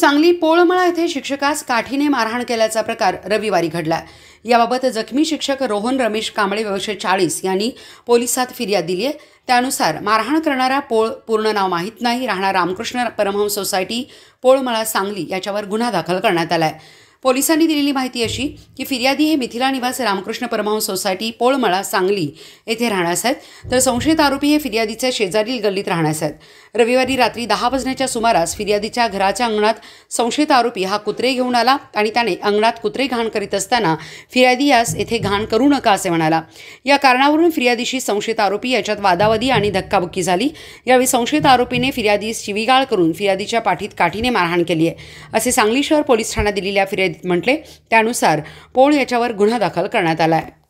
सांगली पोळमळा येथे शिक्षकास काठीने मारहाण केल्याचा प्रकार रविवारी घडला याबाबत जखमी शिक्षक रोहन रमेश कांबळे व्यवशे चाळीस यांनी पोलिसात फिर्याद दिली आहे त्यानुसार मारहाण करणारा पोळ पूर्ण नाव माहीत नाही राहणार रामकृष्ण परमहंस सोसायटी पोळमळा सांगली याच्यावर गुन्हा दाखल करण्यात आला पोलिसांनी दिलेली माहिती अशी की फिर्यादी हे मिथिला निवास रामकृष्ण परमहंस सोसायटी पोळमळा सांगली येथे राहणार आहेत तर संशयित आरोपी हे फिर्यादीच्या शेजारील गल्लीत राहण्यास आहेत रविवारी रात्री दहा वाजण्याच्या सुमारास फिर्यादीच्या घराच्या अंगणात संशयित आरोपी हा कुत्रे घेऊन आला आणि त्याने अंगणात कुत्रे घाण करीत असताना फिर्यादी यास येथे घाण करू नका असे म्हणाला या कारणावरून फिर्यादीशी संशयित आरोपी याच्यात वादावादी आणि धक्काबुक्की झाली यावेळी संशयित आरोपीने फिर्यादीस शिवीगाळ करून फिर्यादीच्या पाठीत काठीने मारहाण केली आहे असे सांगली शहर पोलीस ठाण्यात दिलेल्या फिर्यादी म्हटले त्यानुसार पोळ याच्यावर गुन्हा दाखल करण्यात आला आहे